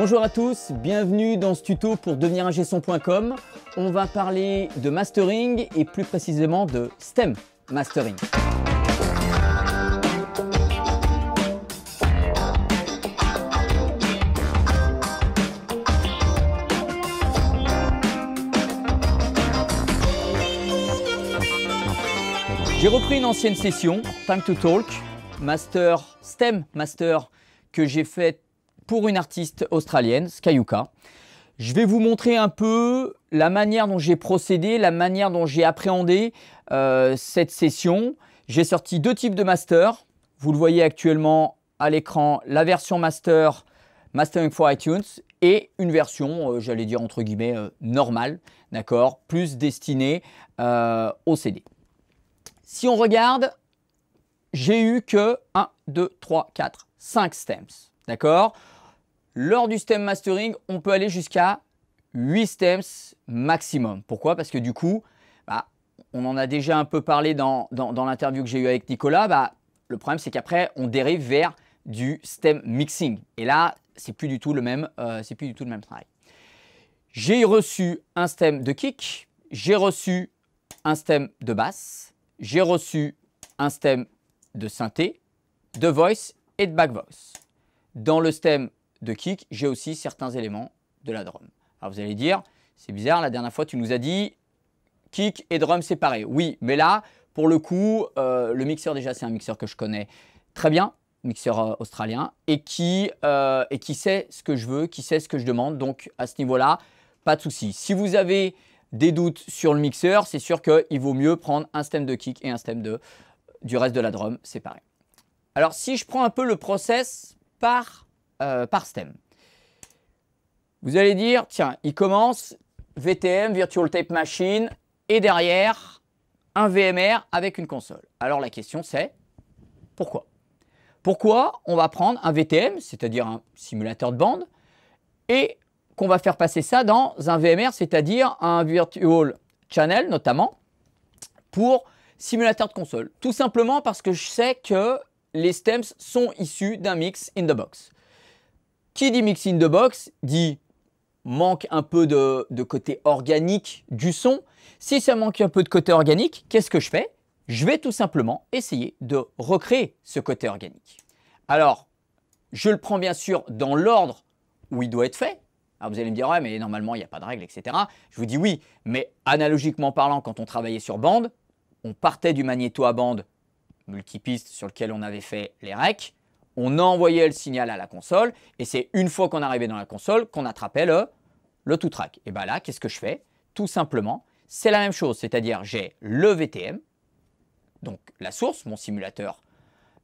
Bonjour à tous, bienvenue dans ce tuto pour devenir un gestion.com. On va parler de mastering et plus précisément de STEM mastering. J'ai repris une ancienne session, Time to Talk, Master STEM Master, que j'ai faite pour une artiste australienne, Skyuka. Je vais vous montrer un peu la manière dont j'ai procédé, la manière dont j'ai appréhendé euh, cette session. J'ai sorti deux types de master. Vous le voyez actuellement à l'écran, la version master, mastering for iTunes, et une version, euh, j'allais dire entre guillemets, euh, normale, d'accord, plus destinée au CD. Si on regarde, j'ai eu que 1, 2, 3, 4, 5 stems, d'accord lors du stem mastering, on peut aller jusqu'à 8 stems maximum. Pourquoi Parce que du coup, bah, on en a déjà un peu parlé dans, l'interview que j'ai eue avec Nicolas, bah, le problème c'est qu'après on dérive vers du stem mixing. Et là, c'est plus du tout le même, euh, c'est plus du tout le même travail. J'ai reçu un stem de kick, j'ai reçu un stem de basse, j'ai reçu un stem de synthé, de voice et de back voice. Dans le stem de kick, j'ai aussi certains éléments de la drum. Alors vous allez dire, c'est bizarre, la dernière fois tu nous as dit kick et drum séparés. Oui, mais là, pour le coup, euh, le mixeur déjà, c'est un mixeur que je connais très bien, mixeur euh, australien, et qui, euh, et qui sait ce que je veux, qui sait ce que je demande. Donc à ce niveau-là, pas de souci. Si vous avez des doutes sur le mixeur, c'est sûr qu'il vaut mieux prendre un stem de kick et un stem de, du reste de la drum séparé. Alors si je prends un peu le process par euh, par stem. Vous allez dire, tiens, il commence VTM, Virtual Tape Machine, et derrière, un VMR avec une console. Alors la question c'est, pourquoi Pourquoi on va prendre un VTM, c'est-à-dire un simulateur de bande, et qu'on va faire passer ça dans un VMR, c'est-à-dire un Virtual Channel notamment, pour simulateur de console. Tout simplement parce que je sais que les stems sont issus d'un mix in the box. Qui dit mixing de box dit manque un peu de, côté organique du son. Si ça manque un peu de côté organique, qu'est-ce que je fais Je vais tout simplement essayer de recréer ce côté organique. Alors, je le prends bien sûr dans l'ordre où il doit être fait. vous allez me dire, ouais, mais normalement, il n'y a pas de règle, etc. Je vous dis oui, mais analogiquement parlant, quand on travaillait sur bande, on partait du magnéto à bande multipiste sur lequel on avait fait les recs on envoyait le signal à la console, et c'est une fois qu'on arrivait dans la console qu'on attrapait le, le tout track. Et bien là, qu'est-ce que je fais Tout simplement, c'est la même chose, c'est-à-dire j'ai le VTM, donc la source, mon simulateur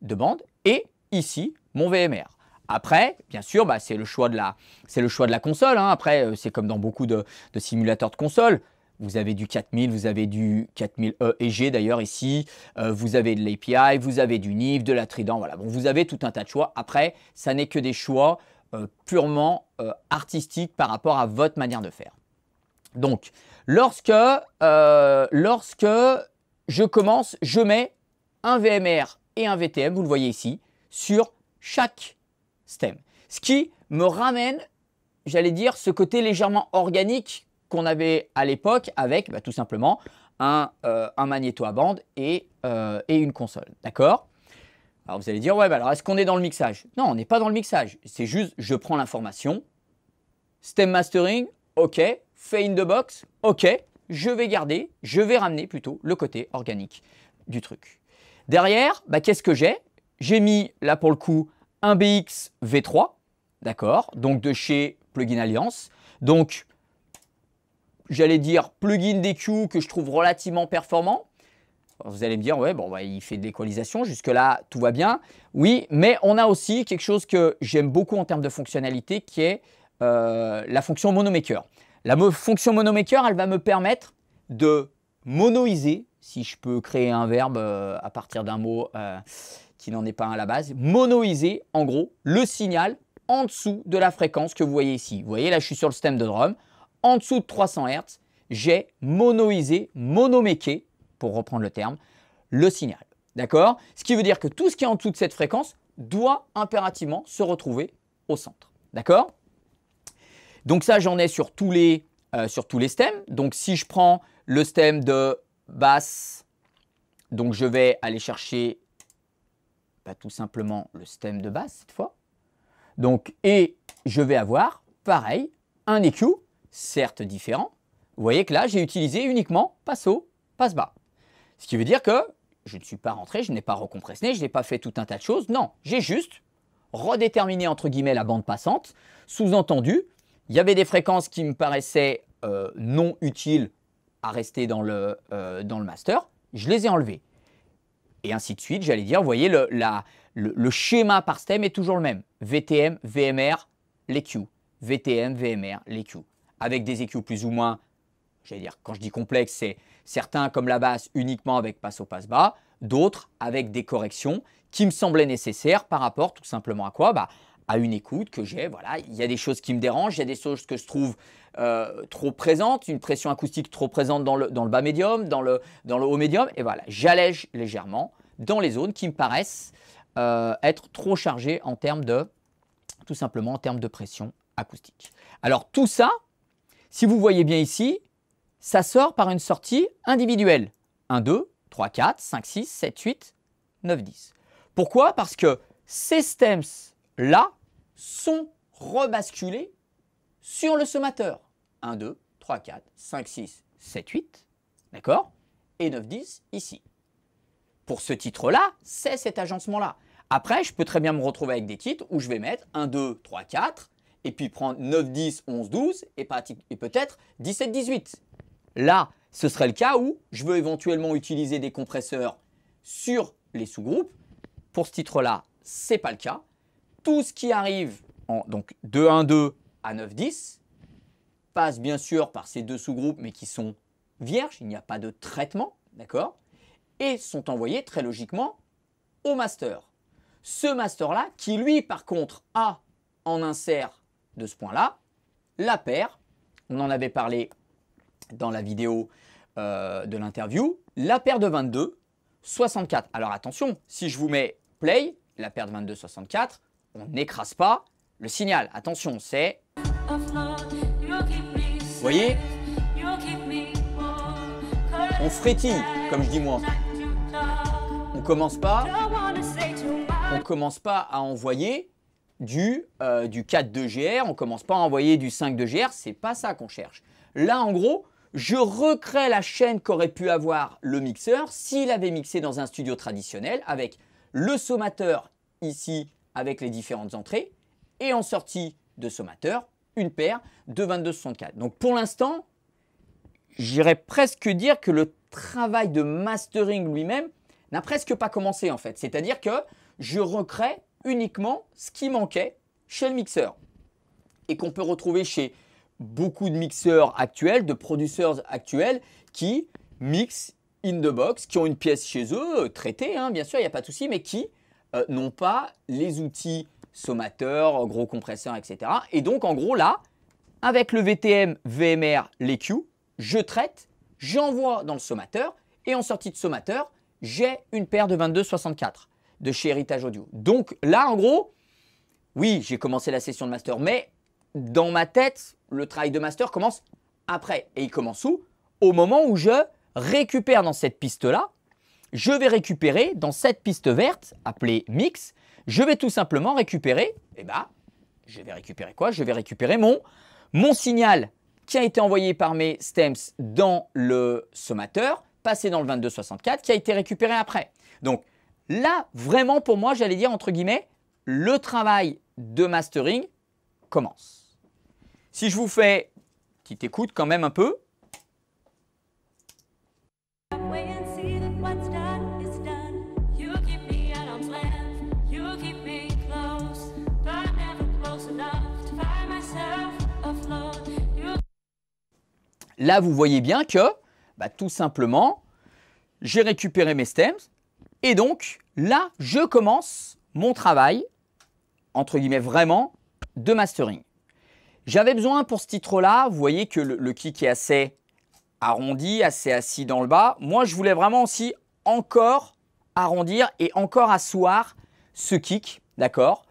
de bande, et ici, mon VMR. Après, bien sûr, bah, c'est le, le, choix de la console. Hein. Après, euh, c'est comme dans beaucoup de simulateurs de console. Vous avez du 4000, vous avez du 4000E e d'ailleurs ici, euh, vous avez de l'API, vous avez du NIF, de la Trident, voilà. Bon, vous avez tout un tas de choix. Après, ça n'est que des choix euh, purement euh, artistiques par rapport à votre manière de faire. Donc, lorsque, lorsque je commence, je mets un VMR et un VTM, vous le voyez ici, sur chaque stem. Ce qui me ramène, j'allais dire, ce côté légèrement organique qu'on avait à l'époque avec bah, tout simplement euh, un, magnéto à bande et, euh, une console. D'accord Alors vous allez dire, ouais, bah, alors est-ce qu'on est dans le mixage Non, on n'est pas dans le mixage. C'est juste, je prends l'information, stem mastering, ok, fait in the box, ok, je vais garder, je vais ramener plutôt le côté organique du truc. Derrière, bah, qu'est-ce que j'ai J'ai mis là pour le coup un BX V3, d'accord, donc de chez Plugin Alliance. Donc j'allais dire, plugin d'EQ que je trouve relativement performant. Vous allez me dire, ouais, bon, bah, il fait de l'équalisation, jusque-là, tout va bien. Oui, mais on a aussi quelque chose que j'aime beaucoup en termes de fonctionnalité, qui est euh, la fonction monomaker. La fonction monomaker, elle va me permettre de monoiser, si je peux créer un verbe euh, à partir d'un mot euh, qui n'en est pas un à la base, monoiser, en gros, le signal en dessous de la fréquence que vous voyez ici. Vous voyez, là, je suis sur le stem de drum en dessous de 300 Hz, j'ai monoisé, monoméqué, pour reprendre le terme, le signal. D'accord Ce qui veut dire que tout ce qui est en dessous de cette fréquence doit impérativement se retrouver au centre. D'accord Donc ça, j'en ai sur tous, les, euh, sur tous les stems. Donc si je prends le stem de basse, donc je vais aller chercher pas bah, tout simplement le stem de basse cette fois. Donc, et je vais avoir, pareil, un EQ certes différents, vous voyez que là, j'ai utilisé uniquement passe haut, passe bas. Ce qui veut dire que je ne suis pas rentré, je n'ai pas recompressé, je n'ai pas fait tout un tas de choses. Non, j'ai juste redéterminé entre guillemets la bande passante. Sous-entendu, il y avait des fréquences qui me paraissaient euh, non utiles à rester dans le, euh, dans le master. Je les ai enlevées. Et ainsi de suite, j'allais dire, vous voyez, le, le, schéma par stem est toujours le même. VTM, VMR, les Q. VTM, VMR, les Q avec des EQ plus ou moins, j'allais dire, quand je dis complexe, c'est certains comme la basse uniquement avec passe au passe bas, d'autres avec des corrections qui me semblaient nécessaires par rapport tout simplement à quoi bah, à une écoute que j'ai. Voilà, il y a des choses qui me dérangent, il y a des choses que je trouve euh, trop présentes, une pression acoustique trop présente dans le, dans le bas médium, dans le, dans le haut médium. Et voilà, j'allège légèrement dans les zones qui me paraissent euh, être trop chargées en termes de, tout simplement en termes de pression acoustique. Alors tout ça, si vous voyez bien ici, ça sort par une sortie individuelle. 1, 2, 3, 4, 5, 6, 7, 8, 9, 10. Pourquoi Parce que ces stems-là sont rebasculés sur le sommateur. 1, 2, 3, 4, 5, 6, 7, 8, d'accord Et 9, 10 ici. Pour ce titre-là, c'est cet agencement-là. Après, je peux très bien me retrouver avec des titres où je vais mettre 1, 2, 3, 4, et puis prendre 9, 10, 11, 12 et, peut-être 17, 18. Là, ce serait le cas où je veux éventuellement utiliser des compresseurs sur les sous-groupes. Pour ce titre-là, ce n'est pas le cas. Tout ce qui arrive en donc 2 1, 2 à 9, 10 passe bien sûr par ces deux sous-groupes mais qui sont vierges, il n'y a pas de traitement, d'accord Et sont envoyés très logiquement au master. Ce master-là, qui lui par contre a en insert de ce point-là. La paire, on en avait parlé dans la vidéo euh, de l'interview. La paire de 22, 64. Alors attention, si je vous mets play, la paire de 22, 64, on n'écrase pas le signal. Attention, c'est... Vous voyez On frétille, comme je dis moi. On commence pas... On commence pas à envoyer du, euh, du 4 de gr on ne commence pas à envoyer du 5 de gr c'est pas ça qu'on cherche. Là, en gros, je recrée la chaîne qu'aurait pu avoir le mixeur s'il avait mixé dans un studio traditionnel avec le sommateur ici avec les différentes entrées et en sortie de sommateur, une paire de 2264. Donc pour l'instant, j'irais presque dire que le travail de mastering lui-même n'a presque pas commencé en fait. C'est-à-dire que je recrée uniquement ce qui manquait chez le mixeur et qu'on peut retrouver chez beaucoup de mixeurs actuels, de producteurs actuels qui mixent in the box, qui ont une pièce chez eux, euh, traitée, hein, bien sûr, il n'y a pas de souci, mais qui euh, n'ont pas les outils sommateurs, gros compresseurs, etc. Et donc, en gros, là, avec le VTM, VMR, l'EQ, je traite, j'envoie dans le sommateur, et en sortie de sommateur, j'ai une paire de 22 22,64 de chez Heritage Audio. Donc là, en gros, oui, j'ai commencé la session de master, mais dans ma tête, le travail de master commence après. Et il commence où Au moment où je récupère dans cette piste-là, je vais récupérer dans cette piste verte, appelée mix, je vais tout simplement récupérer, eh bah, je vais récupérer quoi Je vais récupérer mon, mon signal qui a été envoyé par mes stems dans le sommateur, passé dans le 2264, qui a été récupéré après. Donc, Là, vraiment pour moi, j'allais dire entre guillemets, le travail de mastering commence. Si je vous fais petite écoute quand même un peu. Là, vous voyez bien que, bah, tout simplement, j'ai récupéré mes stems, et donc, là, je commence mon travail, entre guillemets vraiment, de mastering. J'avais besoin pour ce titre-là, vous voyez que le, kick est assez arrondi, assez assis dans le bas. Moi, je voulais vraiment aussi encore arrondir et encore asseoir ce kick, d'accord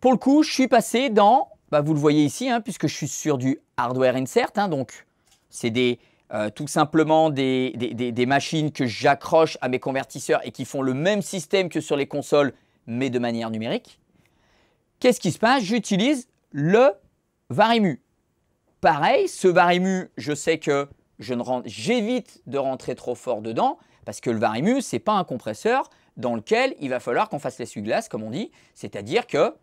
Pour le coup, je suis passé dans, bah, vous le voyez ici, hein, puisque je suis sur du hardware insert, hein, donc c'est des, euh, tout simplement des, machines que j'accroche à mes convertisseurs et qui font le même système que sur les consoles, mais de manière numérique. Qu'est-ce qui se passe J'utilise le Varimu. Pareil, ce Varimu, je sais que je j'évite de rentrer trop fort dedans parce que le Varimu, ce n'est pas un compresseur dans lequel il va falloir qu'on fasse l'essuie-glace, comme on dit. C'est-à-dire que,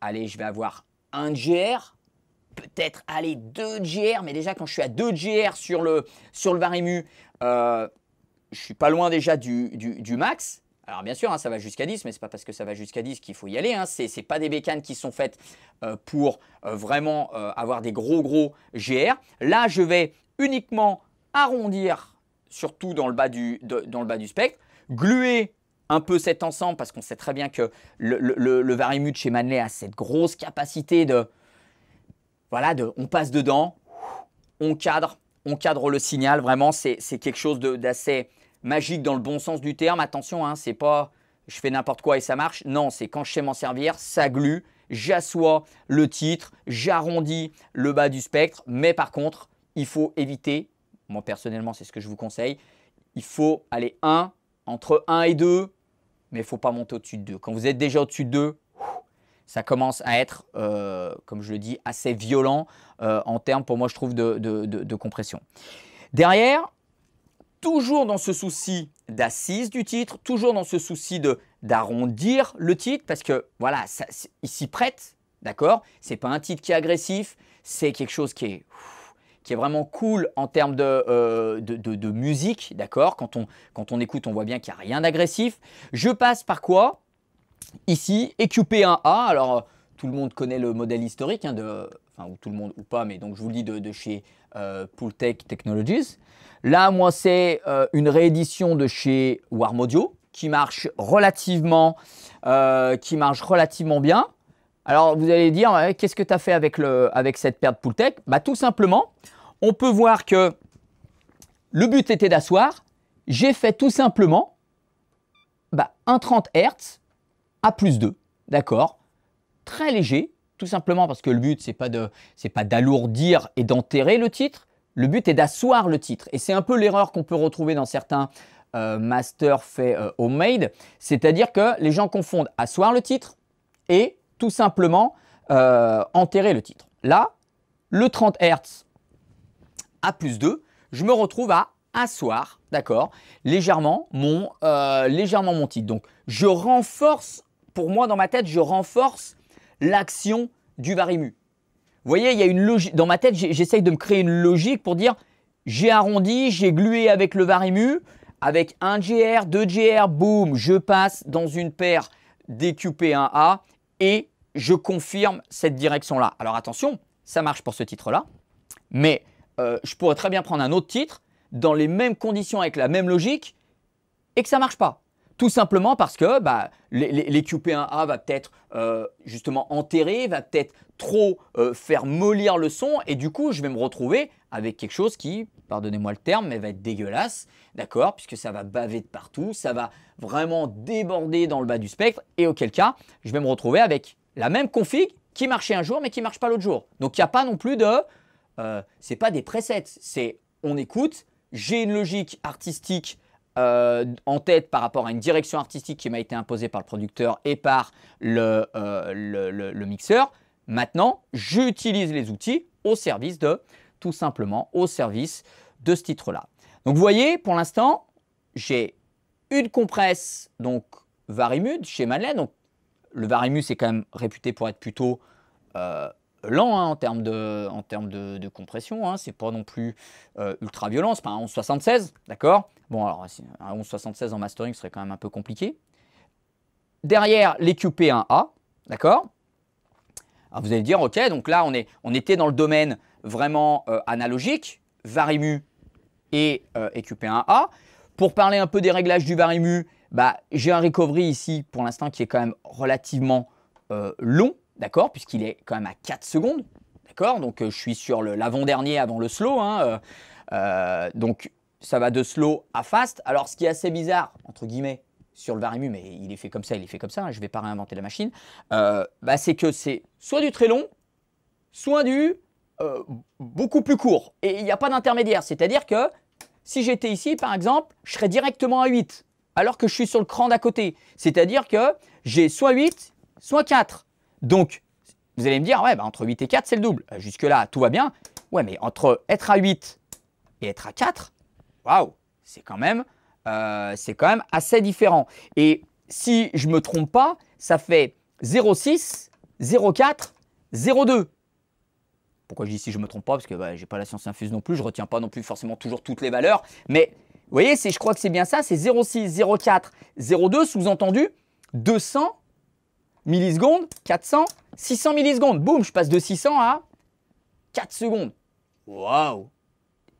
allez, je vais avoir un GR peut-être aller 2 GR, mais déjà quand je suis à 2 GR sur le, sur le ne euh, je suis pas loin déjà du, du, max. Alors bien sûr, hein, ça va jusqu'à 10, mais c'est pas parce que ça va jusqu'à 10 qu'il faut y aller. Hein. ne sont pas des bécanes qui sont faites euh, pour euh, vraiment avoir des gros gros GR. Là, je vais uniquement arrondir, surtout dans le bas du, dans le bas du spectre, gluer un peu cet ensemble, parce qu'on sait très bien que le, le, le, le chez Manley a cette grosse capacité de, voilà, on passe dedans, on cadre, on cadre le signal. Vraiment, c'est quelque chose d'assez magique dans le bon sens du terme. Attention, hein, c'est pas je fais n'importe quoi et ça marche. Non, c'est quand je sais m'en servir, ça glue, j'assois le titre, j'arrondis le bas du spectre. Mais par contre, il faut éviter, moi personnellement, c'est ce que je vous conseille, il faut aller 1, entre 1 et 2, mais il ne faut pas monter au-dessus de 2. Quand vous êtes déjà au-dessus de 2, ça commence à être, euh, comme je le dis, assez violent euh, en termes, pour moi, je trouve, de, de, de, compression. Derrière, toujours dans ce souci d'assise du titre, toujours dans ce souci d'arrondir le titre, parce que voilà, ça, il s'y prête, d'accord C'est pas un titre qui est agressif, c'est quelque chose qui est qui est vraiment cool en termes de, euh, de, de, musique, d'accord quand on, quand on écoute, on voit bien qu'il n'y a rien d'agressif. Je passe par quoi Ici, EQP1A, alors euh, tout le monde connaît le modèle historique, hein, de, ou tout le monde ou pas, mais donc je vous le dis de, chez euh, Pooltech Technologies. Là, moi, c'est euh, une réédition de chez Warm Audio qui marche relativement, qui marche relativement bien. Alors, vous allez dire, qu'est-ce que tu as fait avec, avec cette paire de Pooltech bah, Tout simplement, on peut voir que le but était d'asseoir. J'ai fait tout simplement bah, un 30 Hz a plus 2, d'accord Très léger, tout simplement parce que le but, c'est pas de, c'est pas d'alourdir et d'enterrer le titre. Le but est d'asseoir le titre. Et c'est un peu l'erreur qu'on peut retrouver dans certains euh, masters faits euh, homemade. C'est-à-dire que les gens confondent asseoir le titre et tout simplement euh, enterrer le titre. Là, le 30 Hz à plus 2, je me retrouve à asseoir, d'accord, légèrement mon, légèrement mon titre. Donc, je renforce pour moi, dans ma tête, je renforce l'action du varimu. Vous voyez, il y a une logique. Dans ma tête, j'essaye de me créer une logique pour dire j'ai arrondi, j'ai glué avec le varimu, avec un GR, deux GR, boum, je passe dans une paire DQP1A et je confirme cette direction-là. Alors attention, ça marche pour ce titre-là, mais euh, je pourrais très bien prendre un autre titre dans les mêmes conditions avec la même logique et que ça ne marche pas. Tout simplement parce que bah, les, 1 a va peut-être euh, justement enterrer, va peut-être trop euh, faire mollir le son et du coup je vais me retrouver avec quelque chose qui, pardonnez-moi le terme, mais va être dégueulasse, d'accord Puisque ça va baver de partout, ça va vraiment déborder dans le bas du spectre et auquel cas je vais me retrouver avec la même config qui marchait un jour mais qui ne marche pas l'autre jour. Donc il n'y a pas non plus de... Euh, c'est pas des presets, c'est on écoute, j'ai une logique artistique euh, en tête par rapport à une direction artistique qui m'a été imposée par le producteur et par euh, le, mixeur. Maintenant, j'utilise les outils au service de, tout simplement, au service de ce titre-là. Donc vous voyez, pour l'instant, j'ai une compresse, donc Varimud, chez Manley. Donc le Varimud c'est quand même réputé pour être plutôt euh, lent hein, en termes de, en termes de, compression. Hein, c'est pas non plus euh, ultra violent. C'est pas un 1176, d'accord Bon, alors un 1176 en mastering serait quand même un peu compliqué. Derrière leqp 1 a d'accord vous allez dire, ok, donc là on, est, on était dans le domaine vraiment euh, analogique, Varimu et, eqp euh, 1 a Pour parler un peu des réglages du Varimu, bah, j'ai un recovery ici pour l'instant qui est quand même relativement long, d'accord, puisqu'il est quand même à 4 secondes, d'accord, donc euh, je suis sur l'avant-dernier avant le slow, hein, euh, euh, donc ça va de slow à fast. Alors ce qui est assez bizarre, entre guillemets, sur le Varimu, mais il est fait comme ça, il est fait comme ça, hein, je ne vais pas réinventer la machine, bah, c'est que c'est soit du très long, soit du beaucoup plus court. Et il n'y a pas d'intermédiaire. C'est-à-dire que si j'étais ici, par exemple, je serais directement à 8, alors que je suis sur le cran d'à côté. C'est-à-dire que j'ai soit 8, soit 4. Donc, vous allez me dire, ouais, bah, entre 8 et 4, c'est le double. Euh, jusque-là, tout va bien. Ouais, mais entre être à 8 et être à 4, waouh, c'est quand même, euh, quand même assez différent. Et si je ne me trompe pas, ça fait 0,6, 0,4, 0,2. Pourquoi je dis si je ne me trompe pas Parce que bah, je n'ai pas la science infuse non plus, je ne retiens pas non plus forcément toujours toutes les valeurs. Mais vous voyez, je crois que c'est bien ça, c'est 0,6, 0,4, 0,2, sous-entendu 200 millisecondes, 400, 600 millisecondes. Boum, je passe de 600 à 4 secondes. Waouh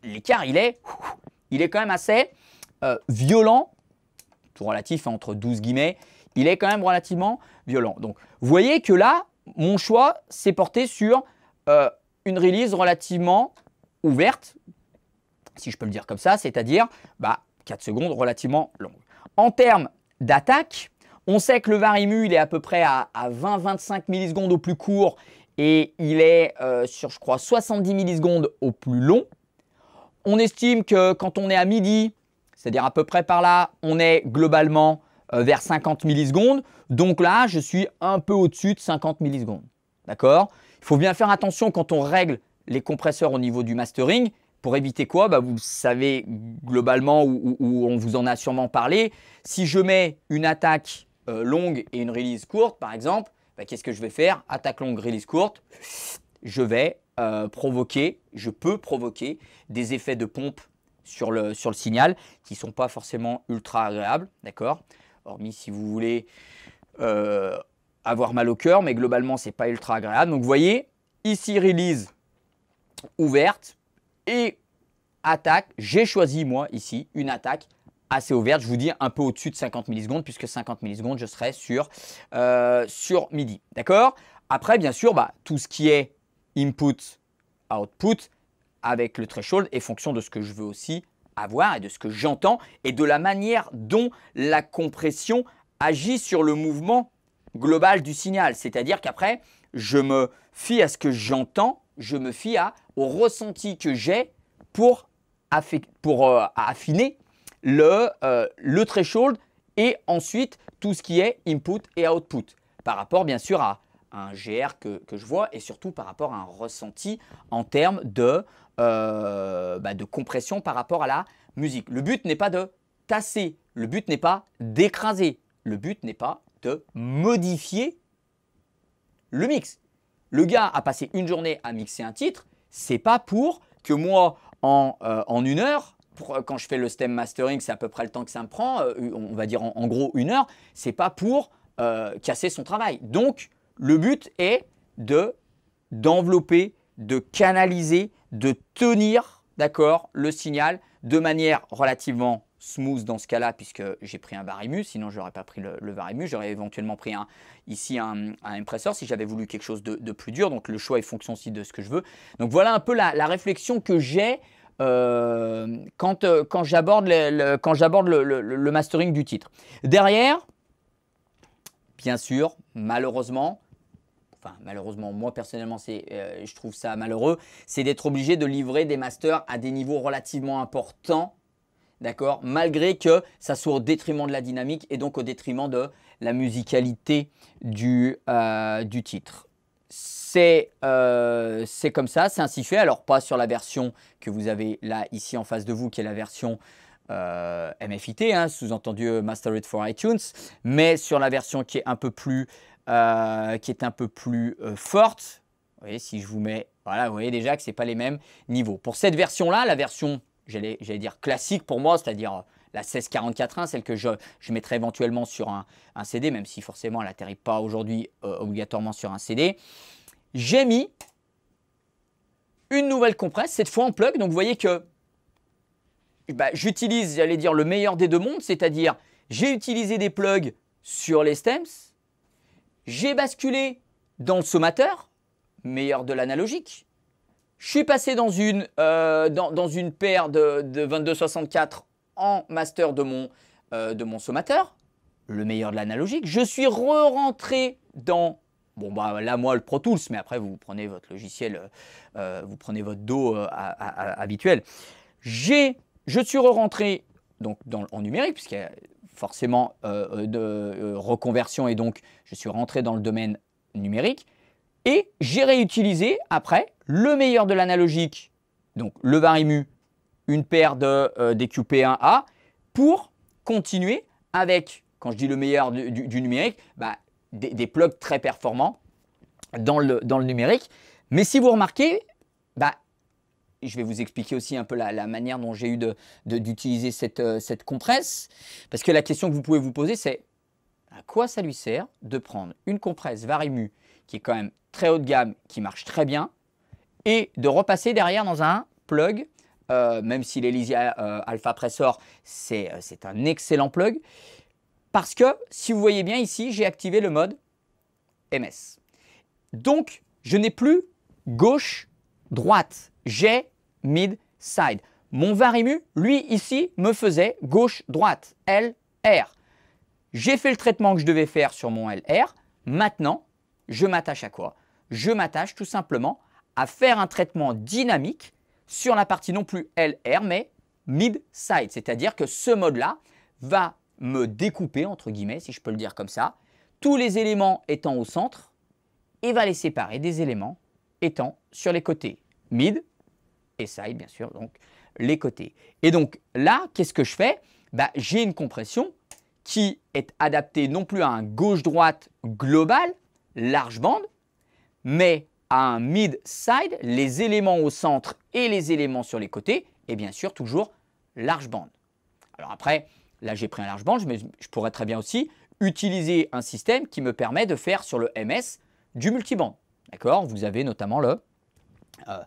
L'écart, il est, il est quand même assez euh, violent, tout relatif hein, entre 12 guillemets, il est quand même relativement violent. Donc, vous voyez que là, mon choix s'est porté sur euh, une release relativement ouverte, si je peux le dire comme ça, c'est-à-dire bah, 4 secondes relativement longues. En termes d'attaque, on sait que le varimu, il est à peu près à, 20-25 millisecondes au plus court et il est euh, sur, je crois, 70 millisecondes au plus long. On estime que quand on est à midi, c'est-à-dire à peu près par là, on est globalement euh, vers 50 millisecondes. Donc là, je suis un peu au-dessus de 50 millisecondes. D'accord Il faut bien faire attention quand on règle les compresseurs au niveau du mastering. Pour éviter quoi bah, Vous savez globalement, ou où on vous en a sûrement parlé, si je mets une attaque euh, longue et une release courte, par exemple, bah, qu'est-ce que je vais faire Attaque longue, release courte, je vais euh, provoquer, je peux provoquer des effets de pompe sur le, sur le signal qui ne sont pas forcément ultra agréables, d'accord Hormis si vous voulez euh, avoir mal au cœur, mais globalement, n'est pas ultra agréable. Donc, vous voyez, ici, release ouverte et attaque. J'ai choisi, moi, ici, une attaque assez ouverte. Je vous dis un peu au-dessus de 50 millisecondes, puisque 50 millisecondes, je serai sur, euh, sur MIDI. D'accord Après, bien sûr, bah, tout ce qui est input, output, avec le threshold, est fonction de ce que je veux aussi avoir et de ce que j'entends et de la manière dont la compression agit sur le mouvement global du signal. C'est-à-dire qu'après, je me fie à ce que j'entends, je me fie à, au ressenti que j'ai pour, euh, affiner euh, le, threshold et ensuite tout ce qui est input et output par rapport bien sûr à un GR que, je vois et surtout par rapport à un ressenti en termes de, euh, bah, de compression par rapport à la musique. Le but n'est pas de tasser, le but n'est pas d'écraser, le but n'est pas de modifier le mix. Le gars a passé une journée à mixer un titre, c'est pas pour que moi en, euh, en une heure euh, quand je fais le stem mastering, c'est à peu près le temps que ça me prend, euh, on va dire en, gros une heure, c'est pas pour euh, casser son travail. Donc, le but est de d'envelopper, de canaliser, de tenir, d'accord, le signal de manière relativement smooth dans ce cas-là, puisque j'ai pris un varimu, sinon je n'aurais pas pris le, le j'aurais éventuellement pris ici un, un si j'avais voulu quelque chose de, plus dur, donc le choix est fonction aussi de ce que je veux. Donc voilà un peu la réflexion que j'ai euh, euh, quand, j'aborde, le, mastering du titre. Derrière, bien sûr, malheureusement, enfin malheureusement, moi personnellement, euh, je trouve ça malheureux, c'est d'être obligé de livrer des masters à des niveaux relativement importants, d'accord, malgré que ça soit au détriment de la dynamique et donc au détriment de la musicalité du titre. Euh, c'est comme ça, c'est ainsi fait, Alors pas sur la version que vous avez là ici en face de vous, qui est la version euh, MFIT, hein, sous-entendu euh, Mastered for iTunes, mais sur la version qui est un peu plus, qui est un peu plus forte. Vous voyez, si je vous mets, voilà, vous voyez déjà que ce c'est pas les mêmes niveaux. Pour cette version-là, la version, j'allais dire classique pour moi, c'est-à-dire la 1644.1, hein, celle que je, je, mettrai éventuellement sur un, CD, même si forcément elle n'atterrit pas aujourd'hui euh, obligatoirement sur un CD. J'ai mis une nouvelle compresse, cette fois en plug. Donc vous voyez que bah, j'utilise, j'allais dire, le meilleur des deux mondes, c'est-à-dire j'ai utilisé des plugs sur les stems, j'ai basculé dans le sommateur, meilleur de l'analogique. Je suis passé dans une, euh, dans, une paire de, de 2264 en master de mon, euh, de mon sommateur, le meilleur de l'analogique. Je suis re-rentré dans Bon, bah là, moi, le Pro Tools, mais après, vous prenez votre logiciel, euh, euh, vous prenez votre dos habituel. J'ai, je suis re rentré donc, dans, en numérique, puisqu'il y a forcément de reconversion, et donc, je suis rentré dans le domaine numérique. Et j'ai réutilisé, après, le meilleur de l'analogique, donc le Varimu une paire de, 1 euh, a pour continuer avec, quand je dis le meilleur du, numérique, bah, des, plugs très performants dans le, dans le numérique. Mais si vous remarquez, bah, je vais vous expliquer aussi un peu la, manière dont j'ai eu d'utiliser cette, euh, cette compresse. Parce que la question que vous pouvez vous poser, c'est à quoi ça lui sert de prendre une compresse Varimu qui est quand même très haut de gamme, qui marche très bien, et de repasser derrière dans un plug euh, même si l'Elysia euh, Alpha Pressor, euh, c'est un excellent plug. Parce que, si vous voyez bien ici, j'ai activé le mode MS. Donc, je n'ai plus gauche, droite. J'ai mid, side. Mon varimu, lui, ici, me faisait gauche, droite, L, R. J'ai fait le traitement que je devais faire sur mon LR. Maintenant, je m'attache à quoi Je m'attache tout simplement à faire un traitement dynamique sur la partie non plus LR, mais mid-side. C'est-à-dire que ce mode-là va me découper, entre guillemets, si je peux le dire comme ça, tous les éléments étant au centre, et va les séparer des éléments étant sur les côtés. Mid et side, bien sûr, donc les côtés. Et donc là, qu'est-ce que je fais bah, J'ai une compression qui est adaptée non plus à un gauche-droite global, large bande, mais un mid-side, les éléments au centre et les éléments sur les côtés, et bien sûr toujours large bande. Alors après, là j'ai pris un large bande, mais je pourrais très bien aussi utiliser un système qui me permet de faire sur le MS du multiband. D'accord Vous avez notamment le, euh,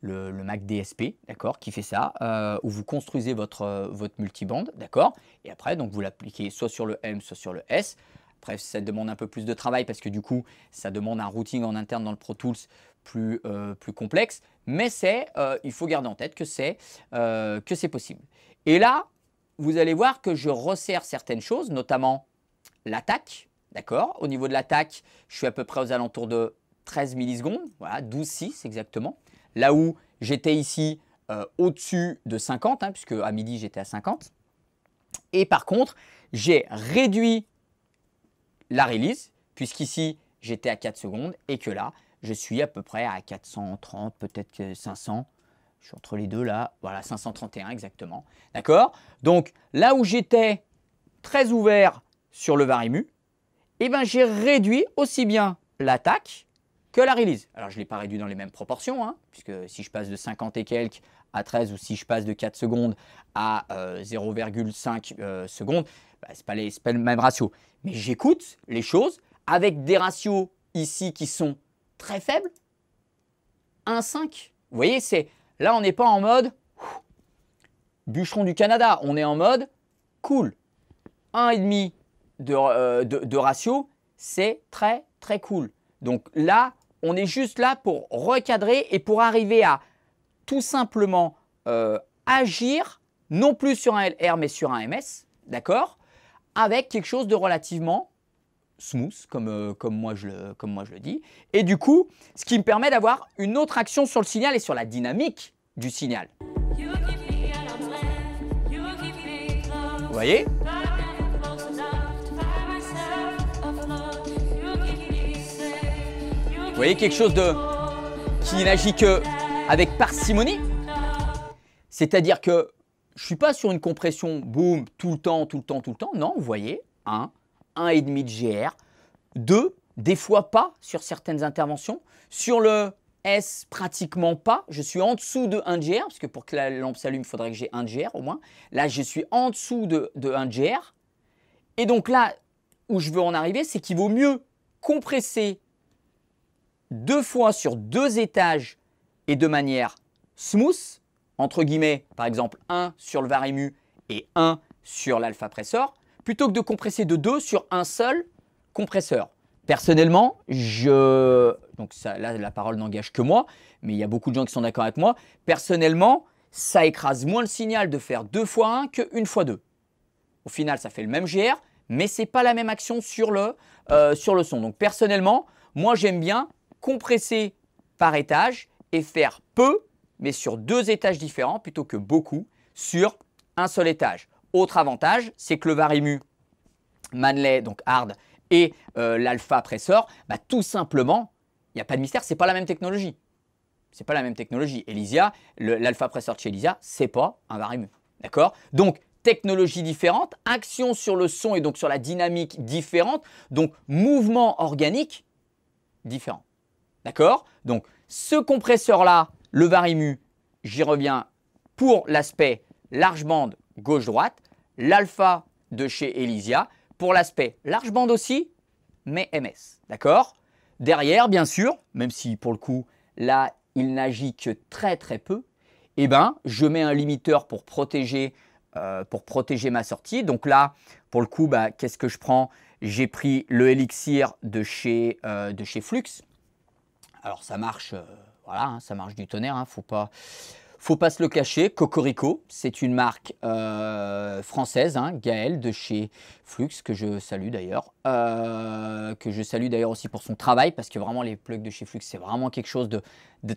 le, Mac DSP, d'accord, qui fait ça, euh, où vous construisez votre, euh, votre multiband, d'accord, et après donc vous l'appliquez soit sur le M, soit sur le S, Bref, ça demande un peu plus de travail parce que du coup, ça demande un routing en interne dans le Pro Tools plus, euh, complexe. Mais c'est, euh, il faut garder en tête euh, que c'est possible. Et là, vous allez voir que je resserre certaines choses, notamment l'attaque. D'accord Au niveau de l'attaque, je suis à peu près aux alentours de 13 millisecondes. Voilà, 12,6 exactement. Là où j'étais ici au-dessus de 50, hein, puisque à midi, j'étais à 50. Et par contre, j'ai réduit la release, puisqu'ici j'étais à 4 secondes et que là je suis à peu près à 430, peut-être 500. Je suis entre les deux là, voilà 531 exactement. D'accord Donc là où j'étais très ouvert sur le varimu, eh ben, j'ai réduit aussi bien l'attaque que la release. Alors je ne l'ai pas réduit dans les mêmes proportions, hein, puisque si je passe de 50 et quelques à 13 ou si je passe de 4 secondes à 0,5 euh, euh, secondes, bah, ce n'est pas, le même ratio. Mais j'écoute les choses avec des ratios ici qui sont très faibles. 1,5. Vous voyez, c'est là, on n'est pas en mode bûcheron du Canada. On est en mode cool. 1,5 de, euh, demi de, ratio, c'est très, très cool. Donc là, on est juste là pour recadrer et pour arriver à tout simplement euh, agir non plus sur un LR mais sur un MS, d'accord avec quelque chose de relativement smooth, comme, euh, comme, moi je le, comme moi je le dis. Et du coup, ce qui me permet d'avoir une autre action sur le signal et sur la dynamique du signal. Vous voyez Vous voyez quelque chose de qui n'agit que avec parcimonie C'est-à-dire que je ne suis pas sur une compression, boum, tout le temps, tout le temps, tout le temps. Non, vous voyez, 1, 1,5 de GR, 2, des fois pas sur certaines interventions. Sur le S, pratiquement pas. Je suis en dessous de 1 GR, parce que pour que la lampe s'allume, il faudrait que j'ai 1 GR au moins. Là, je suis en dessous de, de 1 GR. Et donc là, où je veux en arriver, c'est qu'il vaut mieux compresser deux fois sur deux étages et de manière smooth entre guillemets, par exemple 1 sur le var et 1 sur l'alpha pressor, plutôt que de compresser de 2 sur un seul compresseur. Personnellement, je... Donc là, la parole n'engage que moi, mais il y a beaucoup de gens qui sont d'accord avec moi. Personnellement, ça écrase moins le signal de faire 2 fois 1 que 1 fois 2. Au final, ça fait le même GR, mais c'est pas la même action sur le, euh, sur le son. Donc personnellement, moi j'aime bien compresser par étage et faire peu mais sur deux étages différents plutôt que beaucoup sur un seul étage. Autre avantage, c'est que le Varimu Manley, donc hard, et euh, l'alpha pressor, bah, tout simplement, il n'y a pas de mystère, n'est pas la même technologie. C'est pas la même technologie. Elysia, l'alpha pressor de chez Elysia, c'est pas un Varimu. D'accord Donc, technologie différente, action sur le son et donc sur la dynamique différente, donc mouvement organique différent. D'accord Donc, ce compresseur-là, le varimu, j'y reviens pour l'aspect large bande gauche-droite, l'alpha de chez Elysia pour l'aspect large bande aussi, mais MS. D'accord Derrière, bien sûr, même si pour le coup, là, il n'agit que très très peu, eh ben, je mets un limiteur pour protéger, euh, pour protéger ma sortie. Donc là, pour le coup, bah, qu'est-ce que je prends J'ai pris le Elixir euh, de chez, Flux. Alors ça marche... Euh, voilà, hein, ça marche du tonnerre, hein, faut pas... Faut pas se le cacher, Cocorico, c'est une marque euh, française, hein, Gaël de chez Flux, que je salue d'ailleurs, euh, que je salue d'ailleurs aussi pour son travail, parce que vraiment les plugs de chez Flux, c'est vraiment quelque chose de,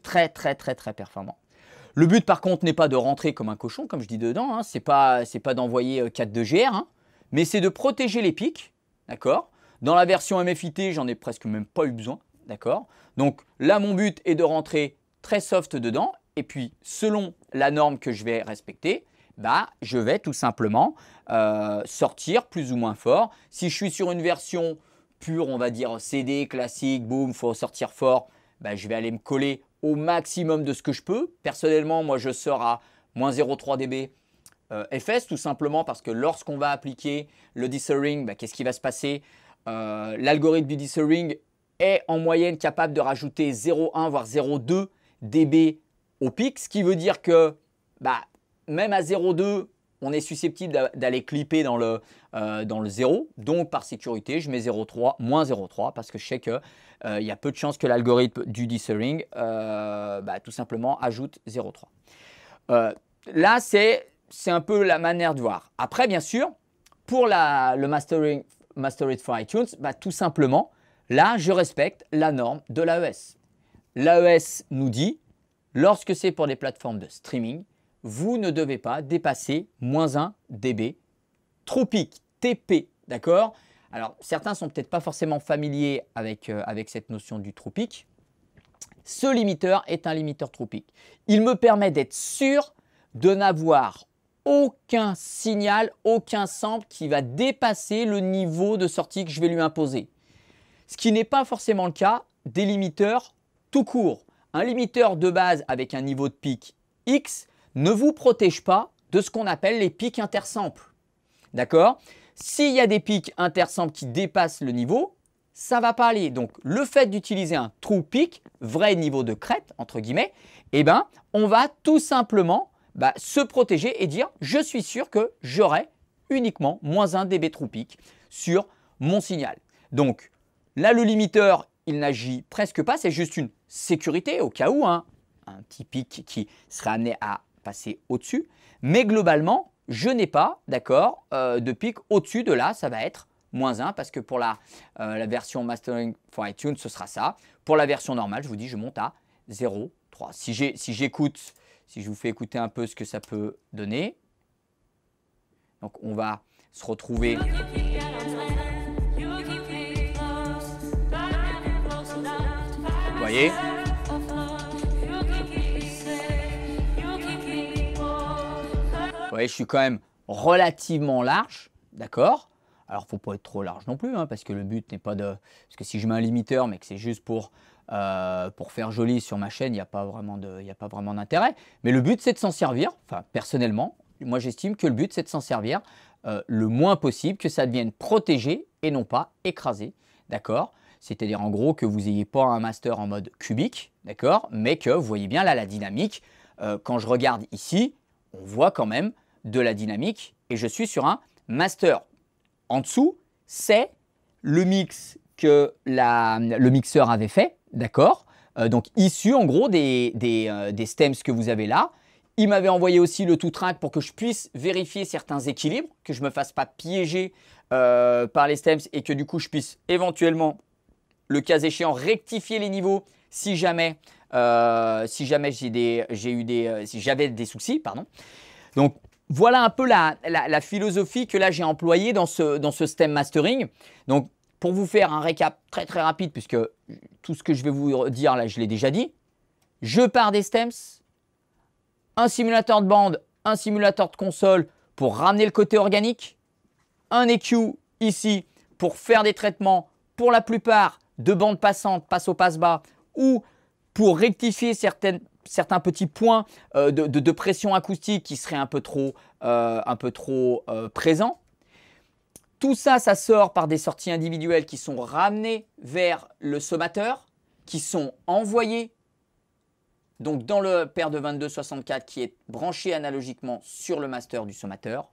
très très très très performant. Le but par contre n'est pas de rentrer comme un cochon, comme je dis dedans, hein, c'est pas, pas d'envoyer 4 euh, de GR, mais c'est de protéger les pics, d'accord Dans la version MFIT, j'en ai presque même pas eu besoin, D'accord Donc là, mon but est de rentrer très soft dedans. Et puis, selon la norme que je vais respecter, bah, je vais tout simplement euh, sortir plus ou moins fort. Si je suis sur une version pure, on va dire CD, classique, boum, faut sortir fort, bah, je vais aller me coller au maximum de ce que je peux. Personnellement, moi, je sors à moins 0,3 dB euh, FS, tout simplement parce que lorsqu'on va appliquer le dithering, bah, qu'est-ce qui va se passer euh, L'algorithme du dithering est en moyenne capable de rajouter 0,1 voire 0,2 dB au pic, ce qui veut dire que bah, même à 0,2, on est susceptible d'aller clipper dans le, euh, dans le 0. Donc, par sécurité, je mets 0,3, moins 0,3, parce que je sais qu'il euh, y a peu de chances que l'algorithme du dithering euh, bah, tout simplement, ajoute 0,3. là, c'est un peu la manière de voir. Après, bien sûr, pour la, le mastering, master it for iTunes, bah, tout simplement, Là, je respecte la norme de l'AES. L'AES nous dit, lorsque c'est pour les plateformes de streaming, vous ne devez pas dépasser moins 1 dB. tropique, TP, d'accord Alors, certains sont peut-être pas forcément familiers avec, euh, cette notion du tropique. Ce limiteur est un limiteur tropique. Il me permet d'être sûr de n'avoir aucun signal, aucun sample qui va dépasser le niveau de sortie que je vais lui imposer. Ce qui n'est pas forcément le cas des limiteurs tout court. Un limiteur de base avec un niveau de pic X ne vous protège pas de ce qu'on appelle les pics intersamples. D'accord S'il y a des pics intersamples qui dépassent le niveau, ça va pas aller. Donc le fait d'utiliser un true pic vrai niveau de crête entre guillemets, eh ben on va tout simplement bah, se protéger et dire je suis sûr que j'aurai uniquement moins 1 dB true peak sur mon signal. Donc Là, le limiteur, il n'agit presque pas, c'est juste une sécurité au cas où, hein. un petit pic qui serait amené à passer au-dessus. Mais globalement, je n'ai pas, d'accord, euh, de pic au-dessus de là, ça va être moins 1 parce que pour euh, la, version mastering for iTunes, ce sera ça. Pour la version normale, je vous dis, je monte à 0,3. Si j'écoute, si je vous fais écouter un peu ce que ça peut donner. Donc on va se retrouver. Vous voyez, je suis quand même relativement large, d'accord Alors, faut pas être trop large non plus, hein, parce que le but n'est pas de... Parce que si je mets un limiteur, mais que c'est juste pour, euh, pour faire joli sur ma chaîne, il n'y a pas vraiment d'intérêt. Mais le but, c'est de s'en servir. Enfin, personnellement, moi, j'estime que le but, c'est de s'en servir euh, le moins possible, que ça devienne protégé et non pas écrasé, d'accord c'est-à-dire en gros que vous n'ayez pas un master en mode cubique, d'accord Mais que vous voyez bien là la dynamique. Euh, quand je regarde ici, on voit quand même de la dynamique et je suis sur un master. En dessous, c'est le mix que la, le mixeur avait fait, d'accord euh, Donc issu en gros euh, des, stems que vous avez là. Il m'avait envoyé aussi le tout track pour que je puisse vérifier certains équilibres, que je ne me fasse pas piéger par les stems et que du coup je puisse éventuellement le cas échéant rectifier les niveaux si jamais, euh, si jamais j'ai eu euh, j'avais des soucis, pardon. Donc voilà un peu la, philosophie que là j'ai employée dans ce, dans ce stem mastering. Donc pour vous faire un récap très très rapide, puisque tout ce que je vais vous dire là je l'ai déjà dit, je pars des stems, un simulateur de bande, un simulateur de console pour ramener le côté organique, un EQ ici pour faire des traitements pour la plupart de bandes passantes, passe au passe bas, ou pour rectifier certaines, certains petits points euh, de, pression acoustique qui seraient un peu trop, euh, un peu trop euh, présents. Tout ça, ça sort par des sorties individuelles qui sont ramenées vers le sommateur, qui sont envoyées donc dans le paire de 2264 qui est branché analogiquement sur le master du sommateur.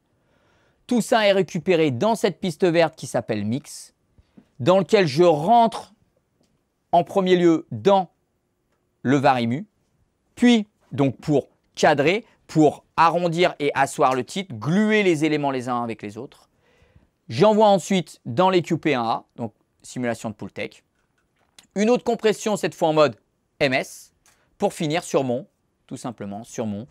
Tout ça est récupéré dans cette piste verte qui s'appelle mix, dans lequel je rentre en premier lieu dans le varimu, puis donc pour cadrer, pour arrondir et asseoir le titre, gluer les éléments les uns avec les autres. J'envoie ensuite dans les QP1A, donc simulation de pool tech, une autre compression cette fois en mode MS, pour finir sur mon, tout simplement, sur mon,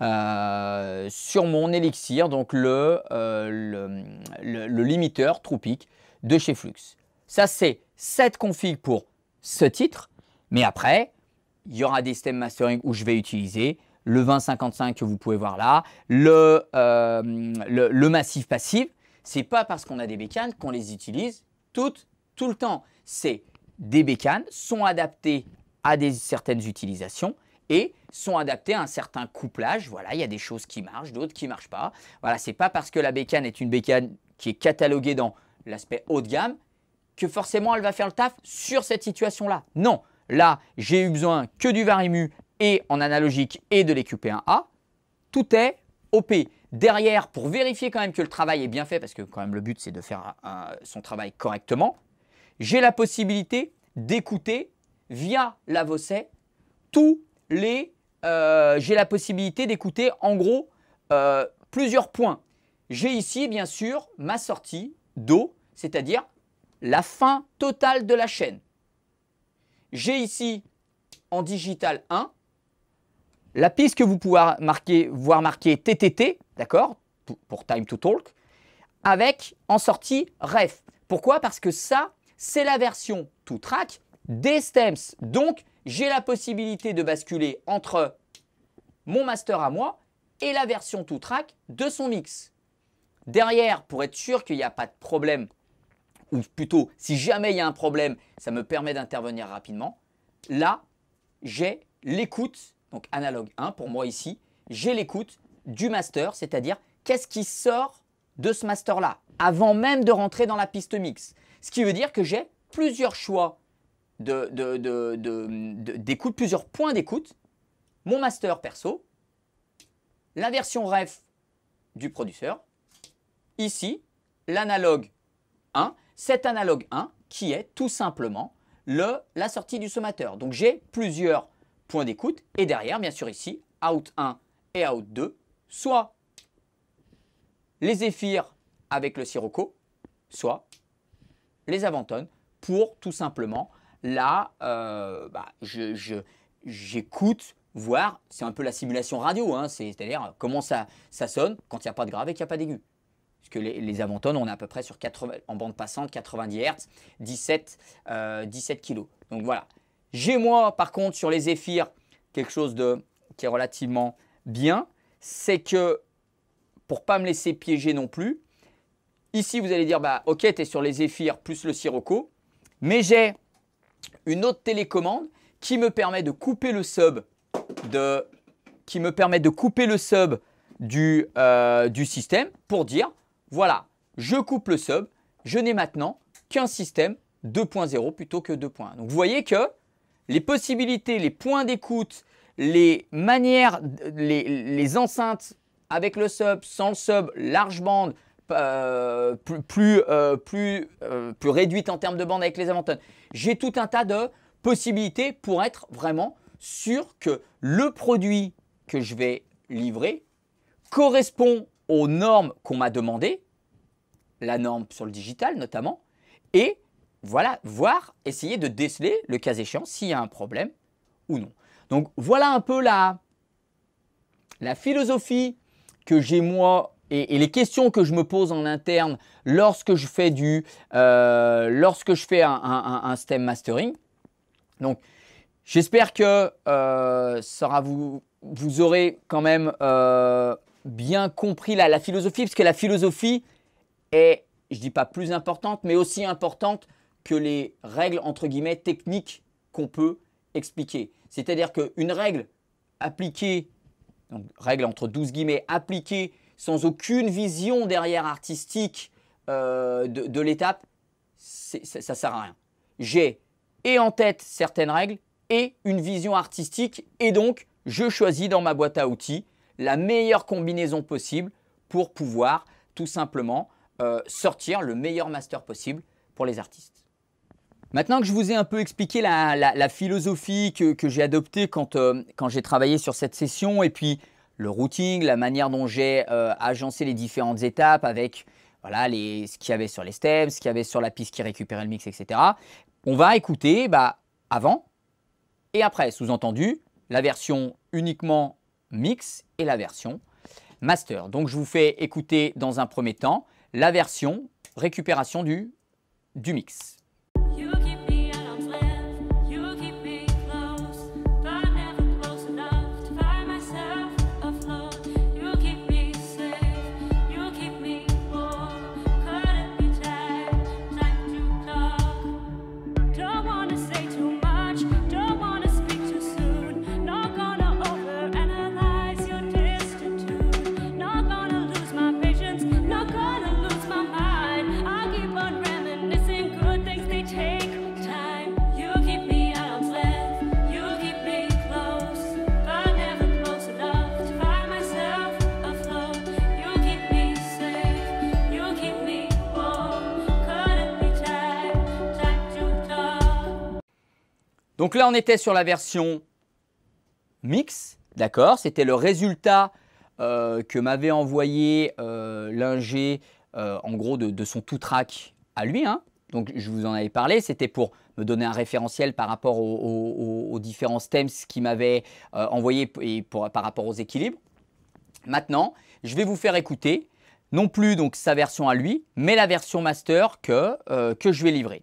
euh, sur mon élixir, donc le, euh, le, limiteur tropique de chez Flux. Ça c'est cette config pour ce titre, mais après, il y aura des Stem mastering où je vais utiliser le 2055 que vous pouvez voir là, euh, le, le, massif passif. C'est pas parce qu'on a des bécanes qu'on les utilise tout le temps. C'est des bécanes sont adaptées à des, certaines utilisations et sont adaptées à un certain couplage. Voilà, il y a des choses qui marchent, d'autres qui ne marchent pas. Voilà, n'est pas parce que la bécane est une bécane qui est cataloguée dans l'aspect haut de gamme forcément elle va faire le taf sur cette situation-là. Non, là, j'ai eu besoin que du varimu et en analogique et de l'EQP1A. Tout est OP. Derrière, pour vérifier quand même que le travail est bien fait, parce que quand même le but c'est de faire son travail correctement, j'ai la possibilité d'écouter via la vocet tous les... Euh, j'ai la possibilité d'écouter en gros euh, plusieurs points. J'ai ici bien sûr ma sortie d'eau, c'est-à-dire la fin totale de la chaîne. J'ai ici en digital 1 la piste que vous pouvez marquer, voir marquer TTT, d'accord, pour Time to Talk, avec en sortie REF. Pourquoi Parce que ça, c'est la version to track des stems. Donc, j'ai la possibilité de basculer entre mon master à moi et la version to track de son mix. Derrière, pour être sûr qu'il n'y a pas de problème ou plutôt si jamais il y a un problème, ça me permet d'intervenir rapidement. Là, j'ai l'écoute, donc analogue 1 pour moi ici, j'ai l'écoute du master, c'est-à-dire qu'est-ce qui sort de ce master-là avant même de rentrer dans la piste mix. Ce qui veut dire que j'ai plusieurs choix d'écoute, plusieurs points d'écoute. Mon master perso, la version ref du producteur, ici, l'analogue 1, cet analogue 1 qui est tout simplement le, la sortie du sommateur. Donc j'ai plusieurs points d'écoute et derrière, bien sûr ici, out 1 et out 2, soit les zéphyrs avec le sirocco, soit les avant-tonnes, pour tout simplement là, euh, bah, j'écoute, je, voir, c'est un peu la simulation radio, hein, c'est-à-dire comment ça, ça sonne quand il n'y a pas de grave et qu'il n'y a pas d'aigu que les, avant tonnes on est à peu près sur en bande passante, 90 Hz, 17, kg. Donc voilà. J'ai moi, par contre, sur les éphirs quelque chose qui est relativement bien. C'est que, pour ne pas me laisser piéger non plus, ici, vous allez dire, bah, ok, tu es sur les éphirs plus le sirocco, mais j'ai une autre télécommande qui me permet de couper le sub de qui me permet de couper le sub du euh, système pour dire voilà, je coupe le sub, je n'ai maintenant qu'un système 2.0 plutôt que 2.1. Donc vous voyez que les possibilités, les points d'écoute, les manières, les, enceintes avec le sub, sans le sub, large bande, euh, plus, plus, euh, euh, plus, réduite en termes de bande avec les avant avantages. J'ai tout un tas de possibilités pour être vraiment sûr que le produit que je vais livrer correspond aux normes qu'on m'a demandées, la norme sur le digital notamment, et voilà, voir, essayer de déceler le cas échéant s'il y a un problème ou non. Donc voilà un peu la, la philosophie que j'ai moi et, les questions que je me pose en interne lorsque je fais du euh, lorsque je fais un, STEM mastering. Donc j'espère que ça euh, vous, vous aurez quand même euh, bien compris la, la philosophie, parce que la philosophie est, je ne dis pas plus importante, mais aussi importante que les règles, entre guillemets, techniques qu'on peut expliquer. C'est-à-dire qu'une règle appliquée, donc règle entre 12 guillemets, appliquée sans aucune vision derrière artistique euh, de, de l'étape, ça ne sert à rien. J'ai et en tête certaines règles et une vision artistique, et donc je choisis dans ma boîte à outils la meilleure combinaison possible pour pouvoir tout simplement euh, sortir le meilleur master possible pour les artistes. Maintenant que je vous ai un peu expliqué la, philosophie que, j'ai adoptée quand, euh, quand j'ai travaillé sur cette session et puis le routing, la manière dont j'ai euh, agencé les différentes étapes avec voilà, les, ce qu'il y avait sur les stems, ce qu'il y avait sur la piste qui récupérait le mix, etc. On va écouter bah, avant et après, sous-entendu, la version uniquement mix et la version master. Donc je vous fais écouter dans un premier temps la version récupération du, du mix. Donc là, on était sur la version mix, d'accord C'était le résultat euh, que m'avait envoyé euh, l'ingé, euh, en gros, de, son tout track à lui. Hein. Donc je vous en avais parlé, c'était pour me donner un référentiel par rapport aux, différents stems qu'il m'avait envoyé et par rapport aux équilibres. Maintenant, je vais vous faire écouter non plus donc sa version à lui, mais la version master que, que je vais livrer.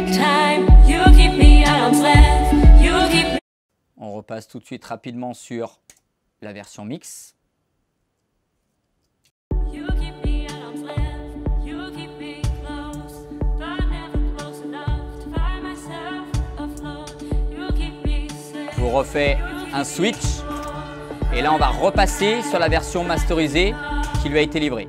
On repasse tout de suite rapidement sur la version mix. Je vous refais un switch et là on va repasser sur la version masterisée qui lui a été livrée.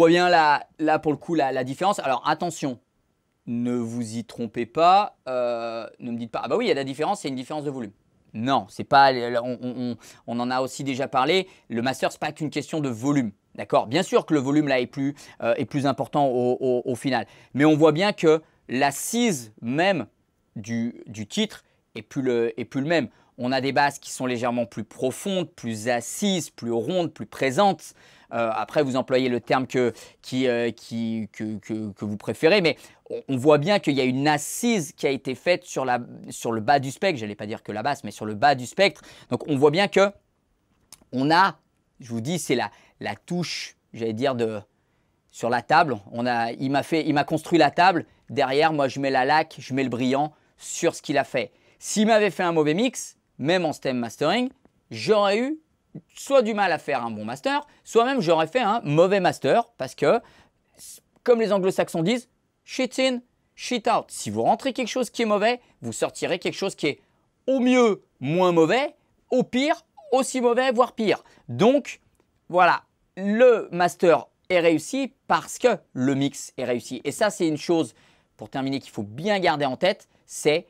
voit bien là, là pour le coup la, différence. Alors attention, ne vous y trompez pas. Euh, ne me dites pas, ah bah oui, il y a la différence, c'est une différence de volume. Non, c'est pas. Euh, on, on, en a aussi déjà parlé. Le master, c'est pas qu'une question de volume. D'accord Bien sûr que le volume là est plus, euh, est plus important au, final. Mais on voit bien que l'assise même du, titre est plus, le, est plus le même. On a des basses qui sont légèrement plus profondes, plus assises, plus rondes, plus présentes. Euh, après, vous employez le terme que, euh, que, vous préférez, mais on, voit bien qu'il y a une assise qui a été faite sur, le bas du spectre. J'allais pas dire que la basse, mais sur le bas du spectre. Donc, on voit bien que on a, je vous dis, c'est la, la touche, j'allais dire, de, sur la table. On a, il m'a fait, il m'a construit la table. Derrière, moi, je mets la laque, je mets le brillant sur ce qu'il a fait. S'il m'avait fait un mauvais mix, même en stem mastering, j'aurais eu soit du mal à faire un bon master, soit même j'aurais fait un mauvais master parce que, comme les anglo-saxons disent, shit in, shit out. Si vous rentrez quelque chose qui est mauvais, vous sortirez quelque chose qui est au mieux moins mauvais, au pire aussi mauvais, voire pire. Donc, voilà, le master est réussi parce que le mix est réussi. Et ça, c'est une chose, pour terminer, qu'il faut bien garder en tête, c'est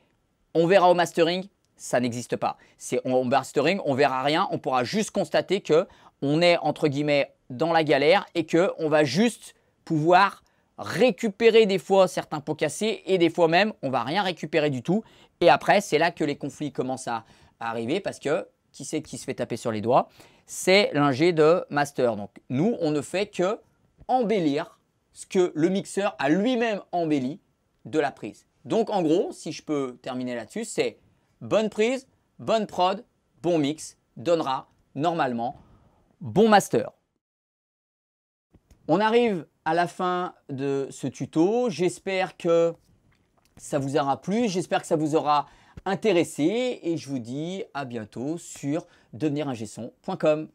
on verra au mastering ça n'existe pas. C'est on, on mastering, on verra rien, on pourra juste constater que on est entre guillemets dans la galère et que on va juste pouvoir récupérer des fois certains pots cassés et des fois même on va rien récupérer du tout. Et après, c'est là que les conflits commencent à, arriver parce que qui c'est qui se fait taper sur les doigts C'est l'ingé de master. Donc nous, on ne fait que embellir ce que le mixeur a lui-même embelli de la prise. Donc en gros, si je peux terminer là-dessus, c'est bonne prise, bonne prod, bon mix donnera normalement bon master. On arrive à la fin de ce tuto. J'espère que ça vous aura plu, j'espère que ça vous aura intéressé et je vous dis à bientôt sur deveniringesson.com